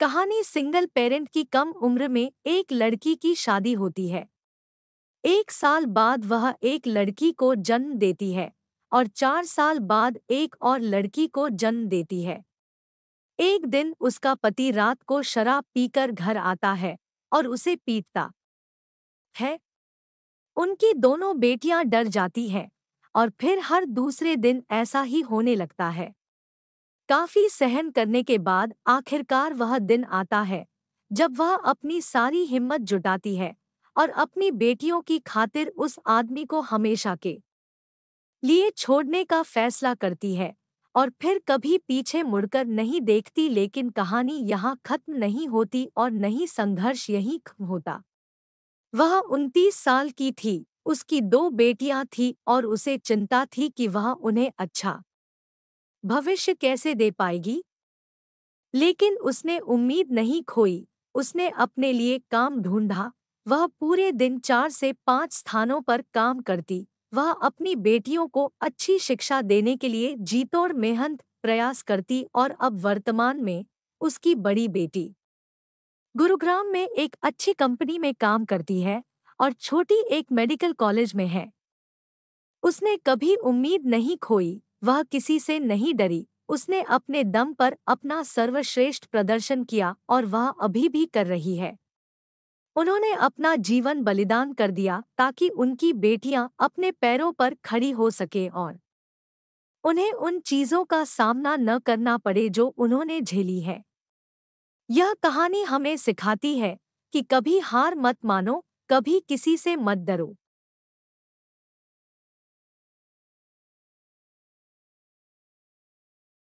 कहानी single parent की कम उम्र में एक लड़की की शादी होती है एक साल बाद वह एक लड़की को जन्म देती है और चार साल बाद एक और लड़की को जन्म देती है एक दिन उसका पति रात को शराब पीकर घर आता है और उसे पीटता है उनकी दोनों बेटियां डर जाती हैं और फिर हर दूसरे दिन ऐसा ही होने लगता है काफी सहन करने के बाद आखिरकार वह दिन आता है जब वह अपनी सारी हिम्मत जुटाती है और अपनी बेटियों की खातिर उस आदमी को हमेशा के लिए छोड़ने का फैसला करती है और फिर कभी पीछे मुड़कर नहीं देखती लेकिन कहानी यहाँ खत्म नहीं होती और नहीं संघर्ष यहीं खत्म होता वह उनतीस साल की थी उसकी दो बेटियां थी और उसे चिंता थी कि वह उन्हें अच्छा भविष्य कैसे दे पाएगी लेकिन उसने उम्मीद नहीं खोई उसने अपने लिए काम ढूंढा वह पूरे दिन चार से पांच स्थानों पर काम करती वह अपनी बेटियों को अच्छी शिक्षा देने के लिए जीतोर मेहनत प्रयास करती और अब वर्तमान में उसकी बड़ी बेटी गुरुग्राम में एक अच्छी कंपनी में काम करती है और छोटी एक मेडिकल कॉलेज में है उसने कभी उम्मीद नहीं खोई वह किसी से नहीं डरी उसने अपने दम पर अपना सर्वश्रेष्ठ प्रदर्शन किया और वह अभी भी कर रही है उन्होंने अपना जीवन बलिदान कर दिया ताकि उनकी बेटियां अपने पैरों पर खड़ी हो सके और उन्हें उन चीजों का सामना न करना पड़े जो उन्होंने झेली है यह कहानी हमें सिखाती है कि कभी हार मत मानो कभी किसी से मत डरो